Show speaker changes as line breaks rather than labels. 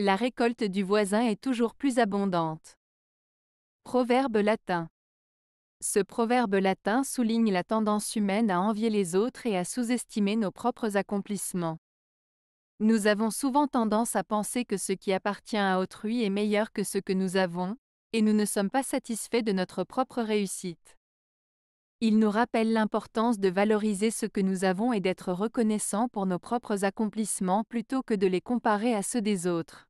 La récolte du voisin est toujours plus abondante. Proverbe latin. Ce proverbe latin souligne la tendance humaine à envier les autres et à sous-estimer nos propres accomplissements. Nous avons souvent tendance à penser que ce qui appartient à autrui est meilleur que ce que nous avons, et nous ne sommes pas satisfaits de notre propre réussite. Il nous rappelle l'importance de valoriser ce que nous avons et d'être reconnaissants pour nos propres accomplissements plutôt que de les comparer à ceux
des autres.